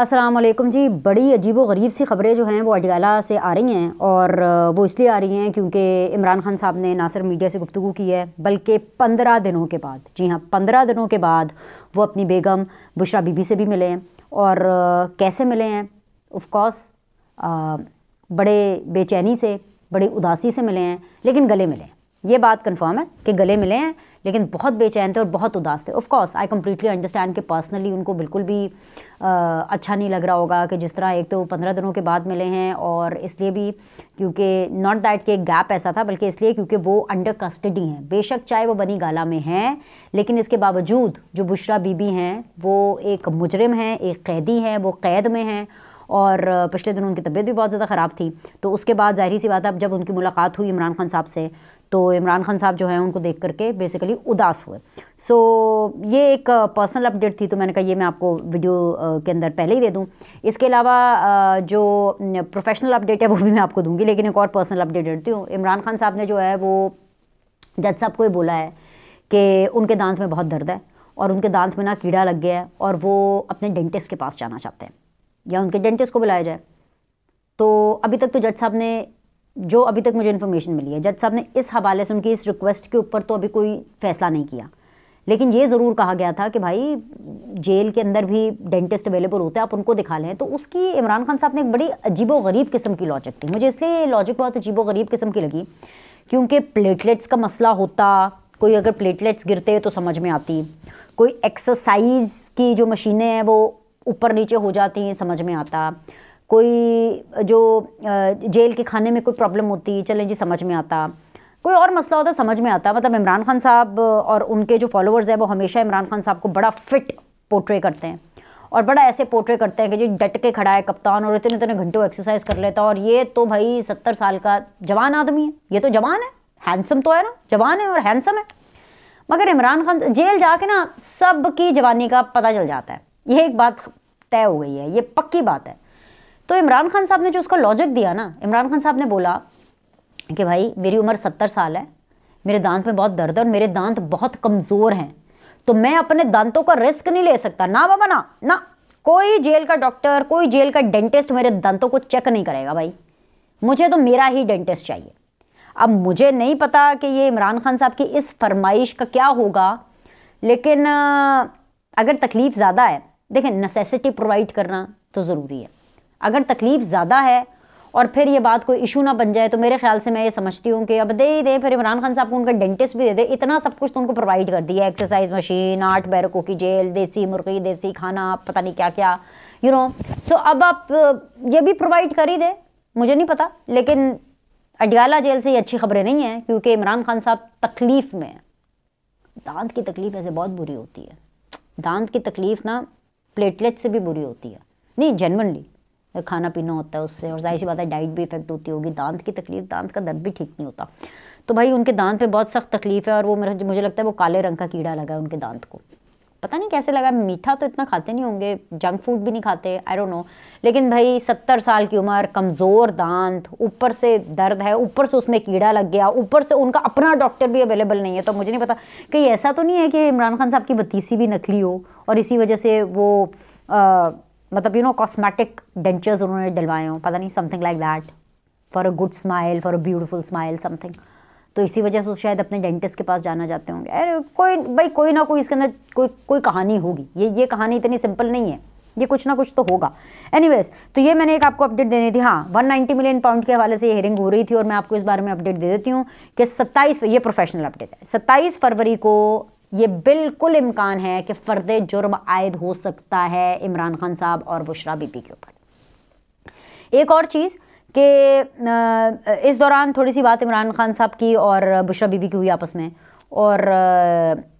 अस्सलाम वालेकुम जी बड़ी अजीब व गरीब सी खबरें जो हैं वो अडियाला से आ रही हैं और वो इसलिए आ रही हैं क्योंकि इमरान खान साहब ने ना सिर्फ मीडिया से गुफ्तु की है बल्कि पंद्रह दिनों के बाद जी हाँ पंद्रह दिनों के बाद वो अपनी बेगम बुशरा बीबी से भी मिले हैं और कैसे मिले हैं ऑफकोर्स बड़े बेचैनी से बड़ी उदासी से मिले हैं लेकिन गले मिले हैं ये बात कंफर्म है कि गले मिले हैं लेकिन बहुत बेचैन थे और बहुत उदास थे ऑफकोर्स आई कम्प्लीटली अंडरस्टैंड कि पर्सनली उनको बिल्कुल भी आ, अच्छा नहीं लग रहा होगा कि जिस तरह एक तो पंद्रह दिनों के बाद मिले हैं और इसलिए भी क्योंकि नॉट दैट के एक गैप ऐसा था बल्कि इसलिए क्योंकि वो अंडर कस्टडी हैं बेशक चाहे वो बनी गाला में हैं लेकिन इसके बावजूद जो बुशरा बीबी हैं वो एक मुजरम हैं एक कैदी हैं वो कैद में हैं और पिछले दिन उनकी तबीयत भी बहुत ज़्यादा ख़राब थी तो उसके बाद जाहिर सी बात है अब जब उनकी मुलाकात हुई इमरान खान साहब से तो इमरान खान साहब जो है उनको देख करके बेसिकली उदास हुए सो so, ये एक पर्सनल अपडेट थी तो मैंने कहा ये मैं आपको वीडियो के अंदर पहले ही दे दूँ इसके अलावा जो प्रोफेशनल अपडेट है वो भी मैं आपको दूँगी लेकिन एक और पर्सनल अपडेट देती हूँ इमरान खान साहब ने जो है वो जज साहब को ही बोला है कि उनके दांत में बहुत दर्द है और उनके दांत में ना कीड़ा लग गया है और वो अपने डेंटिस्ट के पास जाना चाहते हैं या उनके डेंटिस्ट को बुलाया जाए तो अभी तक तो जज साहब ने जो अभी तक मुझे इन्फॉर्मेशन मिली है जज साहब ने इस हवाले से उनकी इस रिक्वेस्ट के ऊपर तो अभी कोई फैसला नहीं किया लेकिन ये ज़रूर कहा गया था कि भाई जेल के अंदर भी डेंटिस्ट अवेलेबल होते हैं आप उनको दिखा लें तो उसकी इमरान खान साहब ने एक बड़ी अजीबो गरीब किस्म की लॉजिक थी मुझे इसलिए लॉजिक बहुत अजीबो गरीब किस्म की लगी क्योंकि प्लेटलेट्स का मसला होता कोई अगर प्लेटलेट्स गिरते तो समझ में आती कोई एक्सरसाइज की जो मशीनें हैं वो ऊपर नीचे हो जाती हैं समझ में आता कोई जो जेल के खाने में कोई प्रॉब्लम होती चलें जी समझ में आता कोई और मसला होता समझ में आता मतलब इमरान खान साहब और उनके जो फॉलोअर्स हैं वो हमेशा इमरान खान साहब को बड़ा फिट पोट्रे करते हैं और बड़ा ऐसे पोर्ट्रे करते हैं कि जो डट के खड़ा है कप्तान और इतने इतने घंटों एक्सरसाइज कर लेता और ये तो भाई सत्तर साल का जवान आदमी है ये तो जवान है हैंडसम तो है ना जवान है और हैंडसम है मगर इमरान खान जेल जाके ना सब की जवानी का पता चल जाता है ये एक बात तय हो गई है ये पक्की बात है तो इमरान खान साहब ने जो उसका लॉजिक दिया ना इमरान खान साहब ने बोला कि भाई मेरी उम्र सत्तर साल है मेरे दांत में बहुत दर्द है और मेरे दांत बहुत कमज़ोर हैं तो मैं अपने दांतों का रिस्क नहीं ले सकता ना बाबा ना ना कोई जेल का डॉक्टर कोई जेल का डेंटिस्ट मेरे दांतों को चेक नहीं करेगा भाई मुझे तो मेरा ही डेंटिस्ट चाहिए अब मुझे नहीं पता कि ये इमरान खान साहब की इस फरमाइश का क्या होगा लेकिन अगर तकलीफ़ ज़्यादा है देखें नेसेसिटी प्रोवाइड करना तो ज़रूरी है अगर तकलीफ़ ज़्यादा है और फिर ये बात कोई इशू ना बन जाए तो मेरे ख्याल से मैं ये समझती हूँ कि अब दे ही दे फिर इमरान खान साहब को उनका डेंटिस्ट भी दे दे इतना सब कुछ तो उनको प्रोवाइड कर दिया एक्सरसाइज मशीन आठ बैरकों की जेल देसी मुर्गी देसी खाना पता नहीं क्या क्या यू नो सो अब आप ये भी प्रोवाइड कर ही दे मुझे नहीं पता लेकिन अडियाला जेल से ये अच्छी खबरें नहीं हैं क्योंकि इमरान खान साहब तकलीफ़ में दांत की तकलीफ़ ऐसे बहुत बुरी होती है दांत की तकलीफ़ ना प्लेटलेट से भी बुरी होती है नहीं जेनवनली खाना पीना होता है उससे और जाहिर सी बात है डाइट भी इफेक्ट होती होगी दांत की तकलीफ दांत का दर्द भी ठीक नहीं होता तो भाई उनके दांत पे बहुत सख्त तकलीफ है और वो मेरा मुझे लगता है वो काले रंग का कीड़ा लगा है उनके दांत को पता नहीं कैसे लगा मीठा तो इतना खाते नहीं होंगे जंक फूड भी नहीं खाते आई डोंट नो लेकिन भाई सत्तर साल की उम्र कमज़ोर दांत ऊपर से दर्द है ऊपर से उसमें कीड़ा लग गया ऊपर से उनका अपना डॉक्टर भी अवेलेबल नहीं है तो मुझे नहीं पता कहीं ऐसा तो नहीं है कि इमरान खान साहब की बतीसी भी नकली हो और इसी वजह से वो आ, मतलब यू नो कॉस्मेटिक डेंचर्स उन्होंने डलवाए हों पता नहीं something like that for a good smile for a beautiful smile something तो इसी वजह से शायद अपने डेंटिस्ट के पास जाना चाहते होंगे अरे कोई भाई कोई ना कोई इसके अंदर कोई कोई कहानी होगी ये ये कहानी इतनी सिंपल नहीं है ये कुछ ना कुछ तो होगा एनीवेज तो ये मैंने एक आपको अपडेट देनी थी हाँ 190 मिलियन पाउंड के हवाले से ये हियरिंग हो रही थी और मैं आपको इस बारे में अपडेट दे देती हूँ कि 27 ये प्रोफेशनल अपडेट है 27 फरवरी को ये बिल्कुल इम्कान है कि फ़र्द जुर्म आयद हो सकता है इमरान खान साहब और बुशरा बीबी के ऊपर एक और चीज़ कि इस दौरान थोड़ी सी बात इमरान खान साहब की और बुशरा बीबी की हुई आपस में और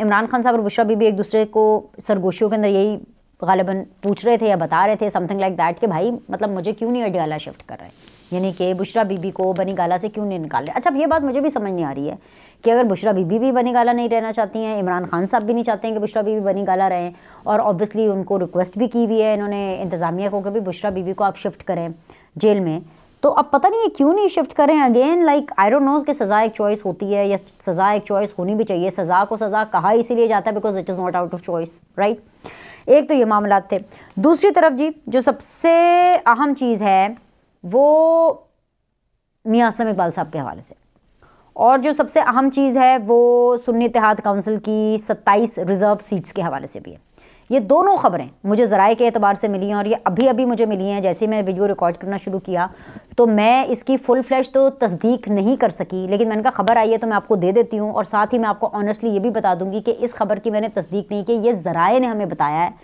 इमरान खान साहब और बुशरा बीबी एक दूसरे को सरगोशियों के अंदर यही गालिबा पूछ रहे थे या बता रहे थे समथिंग लाइक दैट कि भाई मतलब मुझे क्यों नहीं अडियाला शिफ्ट कर रहे यानी कि बुशरा बीबी को बनी गाला से क्यों नहीं निकाल रहे अच्छा अब ये बात मुझे भी समझ नहीं आ रही है कि अगर बुशरा बीबी भी बनी गाला नहीं रहना चाहती हैं इमरान खान साहब भी नहीं चाहते हैं कि बुशरा बीबी बनी गाला रहें और ऑब्वियसली उनको रिक्वेस्ट भी की हुई है इन्होंने इंतज़ामिया को कि भी बुशरा बीबी को आप शिफ्ट करें जेल में तो अब पता नहीं ये क्यों नहीं शिफ्ट करें again like I don't know कि सज़ा एक चॉइस होती है या सज़ा एक चॉइस होनी भी चाहिए सज़ा को सज़ा कहा इसीलिए जाता है because it is not out of choice right एक तो ये मामला थे दूसरी तरफ जी जो सबसे अहम चीज़ है वो मियाँ असलम इकबाल साहब के हवाले से और जो सबसे अहम चीज़ है वो सुन्नी इतिहाद काउंसिल की सत्ताईस रिज़र्व सीट्स के हवाले से भी है ये दोनों ख़बरें मुझे ज़राए के अतबार से मिली हैं और ये अभी अभी मुझे मिली हैं जैसे ही मैं वीडियो रिकॉर्ड करना शुरू किया तो मैं इसकी फुल फ्लैश तो तस्दीक नहीं कर सकी लेकिन मैंने कहा खबर आई है तो मैं आपको दे देती हूँ और साथ ही मैं आपको ऑनेस्टली ये भी बता दूँगी कि इस खबर की मैंने तस्दीक नहीं की ये जरा ने हमें बताया है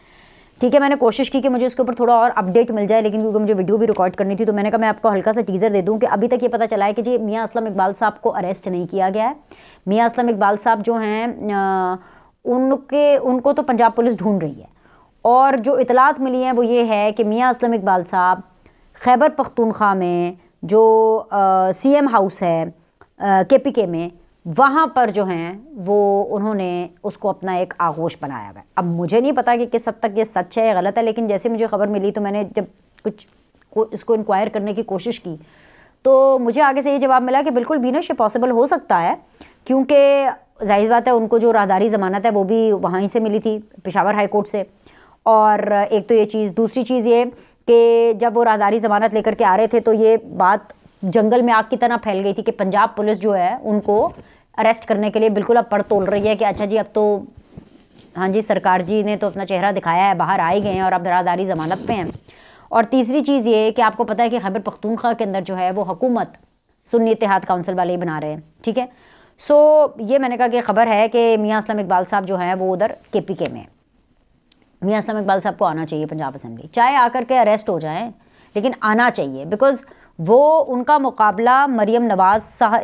ठीक है मैंने कोशिश की कि मुझे उसके ऊपर थोड़ा और अपडेट मिल जाए लेकिन क्योंकि मुझे वीडियो भी रिकॉर्ड करनी थी तो मैंने कहा मैं आपको हल्का सा टीज़र दे दूं कि अभी तक ये पता चला है कि जी मियाँ असलम इकबाल साहब को अरेस्ट नहीं किया गया है मियाँ असलम इकबाल साहब जो हैं उनके उनको तो पंजाब पुलिस ढूंढ रही है और जो इतलात मिली हैं वो ये है कि मियाँ असलम इकबाल साहब खैबर पख्तूनख्वा में जो सी एम हाउस है के पी के में वहाँ पर जो हैं वो उन्होंने उसको अपना एक आगोश बनाया हुआ अब मुझे नहीं पता कि किस हद तक ये सच है या गलत है लेकिन जैसे मुझे खबर मिली तो मैंने जब कुछ को इसको इंक्वायर करने की कोशिश की तो मुझे आगे से ये जवाब मिला कि बिल्कुल बीनश ये पॉसिबल हो सकता है क्योंकि जाहिर बात है उनको जो राहदारी ज़मानत है वो भी वहीं से मिली थी पेशावर हाई कोर्ट से और एक तो ये चीज़ दूसरी चीज़ ये कि जब वो राहदारी ज़मानत लेकर के आ रहे थे तो ये बात जंगल में आग की तरह फैल गई थी कि पंजाब पुलिस जो है उनको अरेस्ट करने के लिए बिल्कुल अब पड़ तोल रही है कि अच्छा जी अब तो हाँ जी सरकार जी ने तो अपना चेहरा दिखाया है बाहर आए गए हैं और अब दरादारी जमानत पे हैं और तीसरी चीज़ ये कि आपको पता है कि खैबर पख्तूनख्वा के अंदर जो है वो हुकूमत सुन्नी इतिहाद काउंसिल वाले ही बना रहे हैं ठीक है सो ये मैंने कहा कि खबर है कि मियाँ असलम इकबाल साहब जो हैं वो उधर के पी के में मियाँ असलम इकबाल साहब को आना चाहिए पंजाब असम्बली चाहे आकर के अरेस्ट हो जाएँ लेकिन आना चाहिए बिकॉज़ वो उनका मुकाबला मरीम नवाज़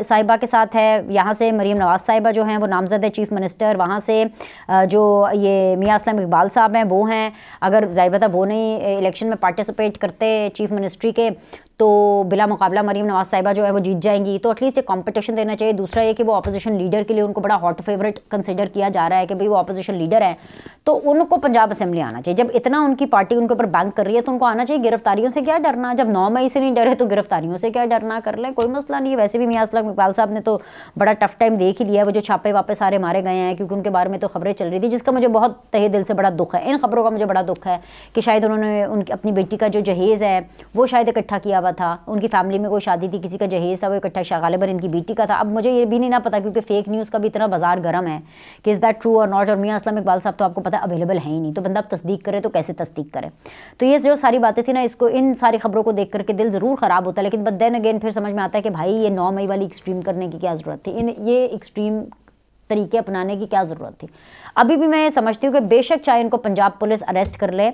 साहिबा के साथ है यहाँ से मरीम नवाज़ साहिबा जो हैं वो नामज़द है चीफ़ मिनिस्टर वहाँ से जो ये मियाँ असलम इकबाल साहब हैं वो हैं अगर जाहिबा वो नहीं इलेक्शन में पार्टिसिपेट करते चीफ़ मिनिस्ट्री के तो बिला मुकाबला मरीम नवाज साहिबा जो है वो जीत जाएंगी तो एटलीस्ट एक कॉम्पिटिशन देना चाहिए दूसरा ये कि वो अपोजिशन लीडर के लिए उनको बड़ा हॉट फेवरेट कंसिडर किया जा रहा है कि भाई वो अपोजिशन लीडर है तो उनको पंजाब असेंबली आना चाहिए जब इतना उनकी पार्टी उनके ऊपर बैंक कर रही है तो उनको आना चाहिए गिरफ्तारियों से क्या डरना जब नौ मई से नहीं डरे तो गिरफ्तारियों से क्या डरना कर लें कोई मसला नहीं है वैसे भी मियाँ असलम इकबाल साहब ने तो बड़ा टफ टाइम देख ही लिया है वो जो छापे वापस सारे मारे गए हैं क्योंकि उनके बारे में तो खबरें चल रही थी जिसका मुझे बहुत तहे दिल से बड़ा दुख है इन खबरों का मुझे बड़ा दुख है कि शायद उन्होंने उनकी अपनी बेटी का जो जहेज़ है वो शायद इकट्ठा किया हुआ अलावा था उनकी फैमिली में कोई शादी थी किसी का जहेज़ था वो इकट्ठा शागालबर इनकी बेटी का था अब मुझे ये भी नहीं ना पता क्योंकि फेक न्यूज़ का भी इतना बाजार गर्म है कि इज़ दैट ट्रू और नॉट और मियाँ असलम इकबाल साहब तो आपको पता अवेलेबल है ही नहीं तो बंदा आप तस्दीक करें तो कैसे तस्दीक करें तो ये जो सारी बातें थी ना इसको इन सारी खबरों को देख करके दिल ज़रूर ख़राब होता है लेकिन बट देन अगेन फिर समझ में आता है कि भाई ये नौ मई वाली एक्सट्रीम करने की क्या ज़रूरत थी इन ये एक्सट्रीम तरीके अपनाने की क्या ज़रूरत थी अभी भी मैं समझती हूँ कि बेशक चाहे इनको पंजाब पुलिस अरेस्ट कर ले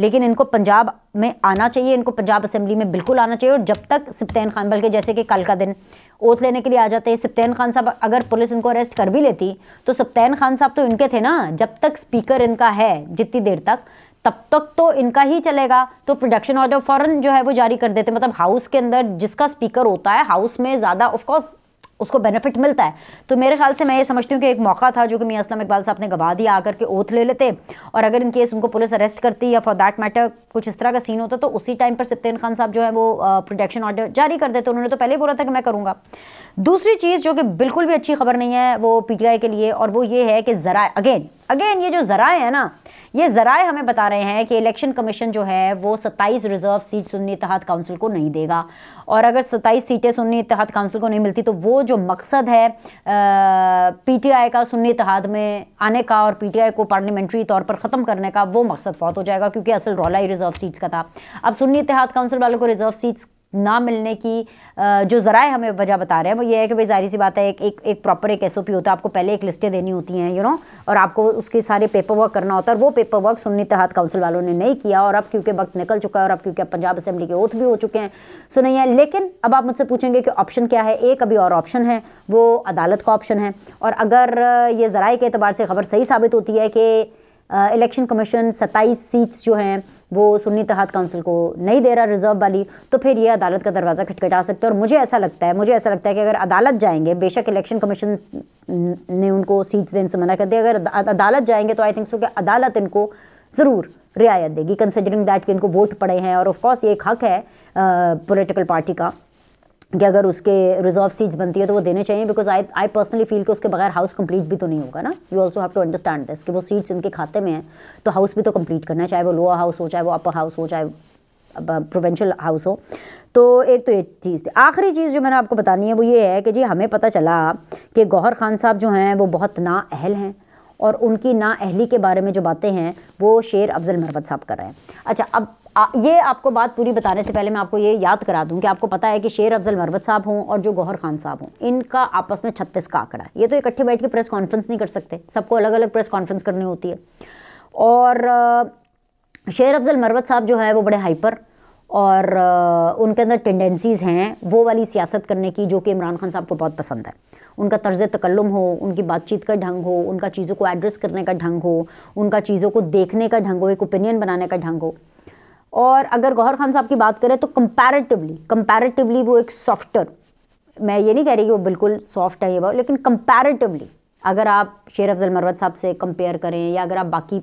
लेकिन इनको पंजाब में आना चाहिए इनको पंजाब असेंबली में बिल्कुल आना चाहिए और जब तक सिप्तैन खान बल्कि जैसे कि कल का दिन ओथ लेने के लिए आ जाते हैं सिप्तैन खान साहब अगर पुलिस इनको अरेस्ट कर भी लेती तो सिप्तैन खान साहब तो इनके थे ना जब तक स्पीकर इनका है जितनी देर तक तब तक तो इनका ही चलेगा तो प्रोडक्शन ऑर्डर फ़ौरन जो है वो जारी कर देते मतलब हाउस के अंदर जिसका स्पीकर होता है हाउस में ज़्यादा ऑफकोर्स उसको बेनिफिट मिलता है तो मेरे ख्याल से मैं ये समझती हूँ कि एक मौका था जो कि मियाँ असलम इकबाल साहब ने गवा दिया आकर के ओथ ले लेते और अगर इन केस उनको पुलिस अरेस्ट करती या फॉर दैट मैटर कुछ इस तरह का सीन होता तो उसी टाइम पर सिप्तिन खान साहब जो है वो प्रोटेक्शन ऑर्डर जारी कर देते उन्होंने तो पहले ही बोला था कि मैं करूँगा दूसरी चीज़ जो कि बिल्कुल भी अच्छी खबर नहीं है वो पी के लिए और वो ये है कि ज़रा अगेन अगेन ये जो ज़राए हैं ना ये ज़राए हमें बता रहे हैं कि इलेक्शन कमीशन जो है वो 27 reserve seat Sunni Ittehad council को नहीं देगा और अगर 27 सीटें सुन्नी इतिहाद काउंसिल को नहीं मिलती तो वो जो मकसद है पीटीआई का सुन्नी इतिहाद में आने का और पीटीआई को पार्लियामेंट्री तौर पर ख़त्म करने का वो मकसद फौत हो जाएगा क्योंकि असल रौला ही रिजर्व सीट्स का था अब सुन्नी इतिहाद काउंसिल वालों को रिजर्व सीट्स ना मिलने की जो ज़राए हमें वजह बता रहे हैं वो ये है कि भाई जाहिर सी बात है एक एक एक प्रॉपर एक एस होता है आपको पहले एक लिस्टें देनी होती हैं यू नो और आपको उसके सारे पेपर वर्क करना होता है और वो पेपर वर्क सुन्नी तहत काउंसिल वालों ने नहीं किया और अब क्योंकि वक्त निकल चुका है और अब क्योंकि पंजाब असेंबली के ओथ भी हो चुके हैं सो नहीं है लेकिन अब आप मुझसे पूछेंगे कि ऑप्शन क्या है एक अभी और ऑप्शन है वो अदालत का ऑप्शन है और अगर ये ज़राए के अतबार से खबर सही साबित होती है कि इलेक्शन कमीशन 27 सीट्स जो हैं वो सुन्नी तहत काउंसिल को नहीं दे रहा रिजर्व वाली तो फिर ये अदालत का दरवाज़ा खटखटा सकते हैं और मुझे ऐसा लगता है मुझे ऐसा लगता है कि अगर अदालत जाएंगे बेशक इलेक्शन कमीशन ने उनको सीट्स देने से मना कर दिया अगर अदालत जाएंगे तो आई थिंक सो कि अदालत इनको ज़रूर रियायत देगी कंसिडरिंग दैट कि इनको वोट पड़े हैं और ऑफकोर्स ये एक हक है पोलिटिकल पार्टी का कि अगर उसके रिजर्व सीट्स बनती है तो वो देने चाहिए because I I personally feel कि उसके बगैर हाउस कंप्लीट भी तो नहीं होगा ना you also have to understand this कि वो सीट्स इनके खाते में हैं तो हाउस भी तो कंप्लीट करना है चाहे वो लोअर हाउस हो चाहे वो अपर हाउस हो चाहे प्रोवेंशल हाउस हो तो एक तो ये चीज़ थी आखिरी चीज़ जो मैंने आपको बतानी है वो ये है कि जी हमें पता चला कि गौहर खान साहब जो हैं वो बहुत नाअहल हैं और उनकी नाअहली के बारे में जो बातें हैं वो शेर अफजल मरवत साहब कर रहे हैं अच्छा अब आ, ये आपको बात पूरी बताने से पहले मैं आपको ये याद करा दूं कि आपको पता है कि शेर अफजल मरवत साहब हों और जो गौहर खान साहब हों इनका आपस में छत्तीस का आंकड़ा ये तो इकट्ठे बैठ के प्रेस कॉन्फ्रेंस नहीं कर सकते सबको अलग अलग प्रेस कॉन्फ्रेंस करनी होती है और शेर अफजल मरवत साहब जो है वो बड़े हाइपर और उनके अंदर टेंडेंसीज़ हैं वो वाली सियासत करने की जो कि इमरान खान साहब को बहुत पसंद है उनका तर्ज तकल्लम हो उनकी बातचीत का ढंग हो उनका चीज़ों को एड्रेस करने का ढंग हो उनका चीज़ों को देखने का ढंग हो एक ओपिनियन बनाने का ढंग हो और अगर गौहर खान साहब की बात करें तो कंपैरेटिवली कंपैरेटिवली वो एक सॉफ्टर मैं ये नहीं कह रही कि वो बिल्कुल सॉफ्ट है ये बात लेकिन कंपैरेटिवली अगर आप शेर अफजल मरवत साहब से कंपेयर करें या अगर आप बाकी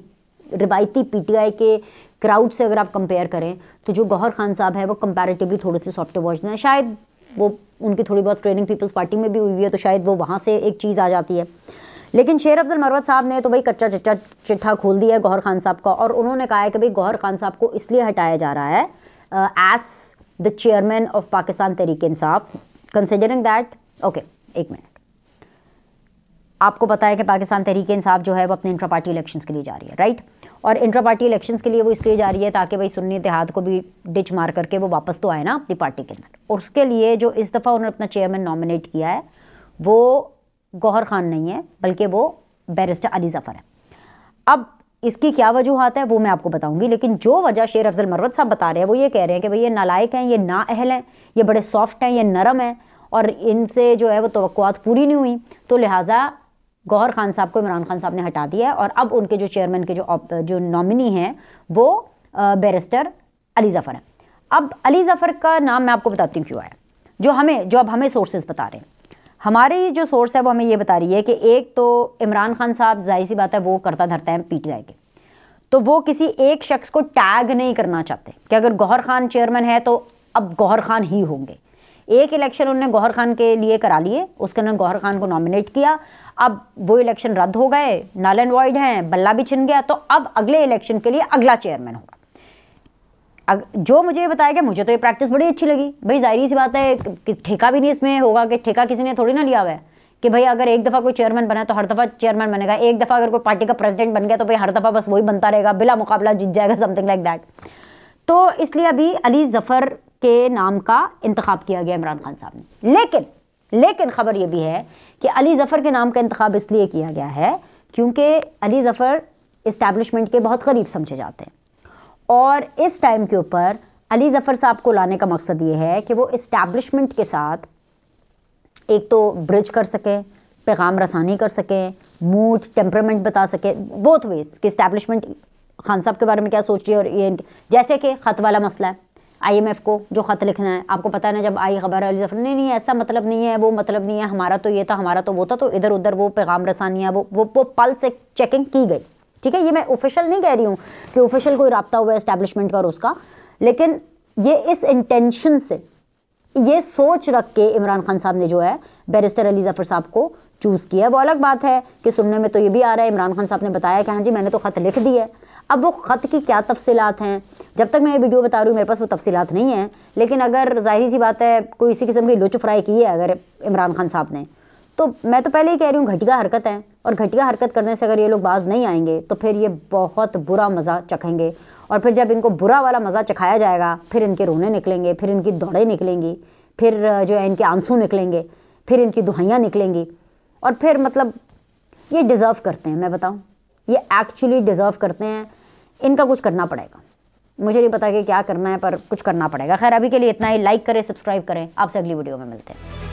रिवायती पीटीआई के क्राउड से अगर आप कंपेयर करें तो जो गौहर खान साहब हैं वो कंपेरेटिवली थोड़े से सॉफ्ट वॉच हैं शायद वो उनकी थोड़ी बहुत ट्रेनिंग पीपल्स पार्टी में भी हुई है तो शायद वो वहाँ से एक चीज़ आ जाती है लेकिन शेर अफजल मरवत साहब ने तो भाई कच्चा चिट्ठा चिट्ठा खोल दिया है गौहर खान साहब का और उन्होंने कहा है कि भाई गौहर खान साहब को इसलिए हटाया जा रहा है as the chairman of Pakistan Tehreek-e Insaf considering that okay एक मिनट आपको पता है कि पाकिस्तान तरीके इंसाफ जो है वो अपने इंट्रा पार्टी इलेक्शंस के लिए जा रही है राइट और इंट्रा पार्टी इलेक्शंस के लिए वो इसलिए जा रही है ताकि भाई सुन्नी इतिहाद को भी डिच मार करके वो वापस तो आए ना अपनी पार्टी के अंदर और उसके लिए जो इस दफ़ा उन्होंने अपना चेयरमैन नॉमिनेट किया है वो गौहर खान नहीं है बल्कि वो बैरिस्टर अली ज़फ़र है अब इसकी क्या वजूहत है वो मैं आपको बताऊंगी लेकिन जो वजह शेर अफजल मरवत साहब बता रहे हैं वो ये कह रहे हैं कि भाई ये नालायक हैं ये ना अहल हैं ये बड़े सॉफ्ट हैं ये नरम हैं और इनसे जो है वो तो पूरी नहीं हुई तो लिहाजा गौहर खान साहब को इमरान खान साहब ने हटा दिया है और अब उनके जो चेयरमैन के जो जो नॉमिनी हैं वो बैरिस्टर अली ज़फ़र हैं अब अली ज़फ़र का नाम मैं आपको बताती हूँ क्यों आया जो हमें जो अब हमें सोर्सेज बता रहे हैं हमारे जो सोर्स है वो हमें ये बता रही है कि एक तो इमरान खान साहब जाहिर सी बात है वो करता धरता है पीटीआई के तो वो किसी एक शख्स को टैग नहीं करना चाहते कि अगर गौहर खान चेयरमैन है तो अब गौहर खान ही होंगे एक इलेक्शन उन्होंने गौहर खान के लिए करा लिए उसके उन्होंने गौहर खान को नॉमिनेट किया अब वो इलेक्शन रद्द हो गए नाल एंड वाइड हैं बल्ला भी छिन गया तो अब अगले इलेक्शन के लिए अगला चेयरमैन होगा जो मुझे बताया गया मुझे तो ये प्रैक्टिस बड़ी अच्छी लगी भाई जाहिर सी बात है कि ठेका भी नहीं इसमें होगा कि ठेका किसी ने थोड़ी ना लिया हुआ है कि भाई अगर एक दफ़ा कोई चेयरमैन बना तो हर दफ़ा चेयरमैन बनेगा एक दफ़ा अगर कोई पार्टी का प्रेसिडेंट बन गया तो भाई हर दफ़ा बस वही बनता रहेगा बिला मुकाबला जीत जाएगा समथिंग लाइक दैट तो इसलिए अभी अली जफ़र के नाम का इंतखब किया गया इमरान खान साहब ने लेकिन लेकिन ख़बर यह भी है कि अली जफ़र के नाम का इंतखब इसलिए किया गया है क्योंकि अली जफ़र इस्टेब्लिशमेंट के बहुत करीब समझे जाते हैं और इस टाइम के ऊपर अली ज़फ़र साहब को लाने का मकसद ये है कि वो इस्टेब्लिशमेंट के साथ एक तो ब्रिज कर सकें पैगाम रसानी कर सकें मूड टेम्परामेंट बता सकें बोथ वेज कि इस्टेब्लिशमेंट खान साहब के बारे में क्या सोच रही है और ये जैसे कि ख़त वाला मसला है आईएमएफ को जो ख़त लिखना है आपको पता है ना जब आई खबर अली जफर नहीं नहीं ऐसा मतलब नहीं है वो मतलब नहीं है हमारा तो ये था हमारा तो वो था तो इधर उधर वो पैगाम रसानियाँ वो वो वो पल से चेकिंग की गई ठीक है ये मैं ऑफिशियल नहीं कह रही हूँ कि ऑफिशियल कोई रबता हुआ एस्टेब्लिशमेंट का और उसका लेकिन ये इस इंटेंशन से ये सोच रख के इमरान खान साहब ने जो है बैरिस्टर अली जफर साहब को चूज़ किया है वो अलग बात है कि सुनने में तो ये भी आ रहा है इमरान खान साहब ने बताया कि हाँ जी मैंने तो ख़त लिख दिया है अब वो ख़त की क्या तफसीत हैं जब तक मैं ये वीडियो बता रही हूँ मेरे पास वो तफसीत नहीं है लेकिन अगर जाहिर सी बात है कोई इसी किस्म की फ्राई की है अगर इमरान खान साहब ने तो मैं तो पहले ही कह रही हूँ घटिया हरकत है और घटिया हरकत करने से अगर ये लोग बाज नहीं आएंगे तो फिर ये बहुत बुरा मज़ा चखेंगे और फिर जब इनको बुरा वाला मज़ा चखाया जाएगा फिर इनके रोने निकलेंगे फिर इनकी दौड़े निकलेंगी फिर जो है इनके आंसू निकलेंगे फिर इनकी दुहाइयाँ निकलेंगी और फिर मतलब ये डिज़र्व करते हैं मैं बताऊँ ये एक्चुअली डिज़र्व करते हैं इनका कुछ करना पड़ेगा मुझे नहीं पता कि क्या करना है पर कुछ करना पड़ेगा खैर अभी के लिए इतना ही लाइक करें सब्सक्राइब करें आपसे अगली वीडियो में मिलते हैं